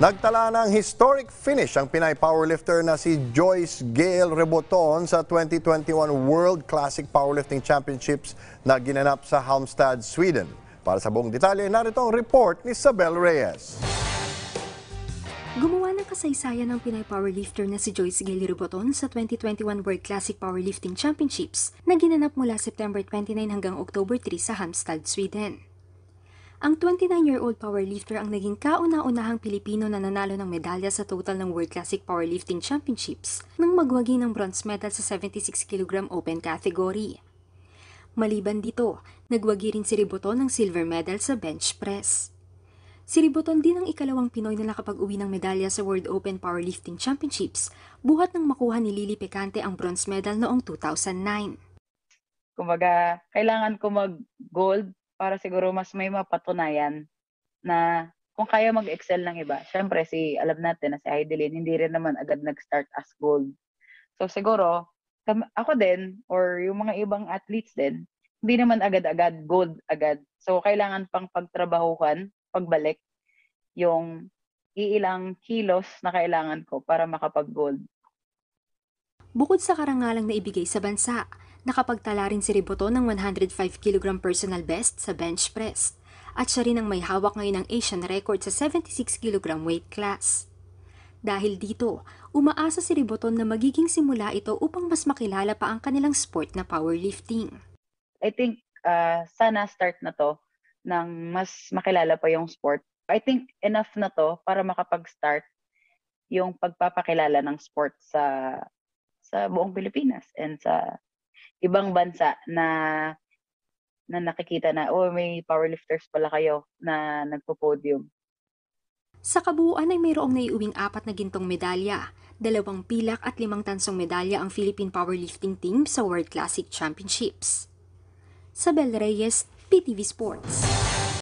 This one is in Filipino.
Nagtala ng historic finish ang Pinay powerlifter na si Joyce Gail Reboton sa 2021 World Classic Powerlifting Championships na ginanap sa Halmstad, Sweden. Para sa buong detalye, narito ang report ni Isabel Reyes. Gumawa ng kasaysayan ng Pinay powerlifter na si Joyce Gail Reboton sa 2021 World Classic Powerlifting Championships na ginanap mula September 29 hanggang October 3 sa Halmstad, Sweden. Ang 29-year-old powerlifter ang naging kauna-unahang Pilipino na nanalo ng medalya sa total ng World Classic Powerlifting Championships nang magwagi ng bronze medal sa 76 kg open category. Maliban dito, nagwagi rin si Riboton ng silver medal sa bench press. Si Riboton din ang ikalawang Pinoy na nakapag-uwi ng medalya sa World Open Powerlifting Championships buhat ng makuha ni Lily Pecante ang bronze medal noong 2009. Kumbaga, kailangan ko mag-gold para siguro mas may mapatunayan na kung kaya mag-excel ng iba. Syempre si alam natin na si Heidelin hindi rin naman agad nag-start as gold. So siguro ako din or yung mga ibang athletes din hindi naman agad-agad gold agad. So kailangan pang pagtrabahuhan, pagbalik yung iilang kilos na kailangan ko para makapag-gold. Bukod sa karangalang na ibigay sa bansa, Nakapagtala rin si Riboto ng 105 kg personal best sa bench press at siya rin ang may hawak ngayon ng Asian record sa 76 kg weight class. Dahil dito, umaasa si Riboton na magiging simula ito upang mas makilala pa ang kanilang sport na powerlifting. I think uh, sana start na to ng mas makilala pa yung sport. I think enough na to para makapag-start yung pagpapakilala ng sport sa sa buong Pilipinas and sa ibang bansa na na nakikita na, oh, may powerlifters pala kayo na nagpo-podium? Sa kabuuan ay mayroong naiuwing apat na gintong medalya, dalawang pilak at limang tansong medalya ang Philippine Powerlifting Team sa World Classic Championships. Sa Bel Reyes, PTV Sports.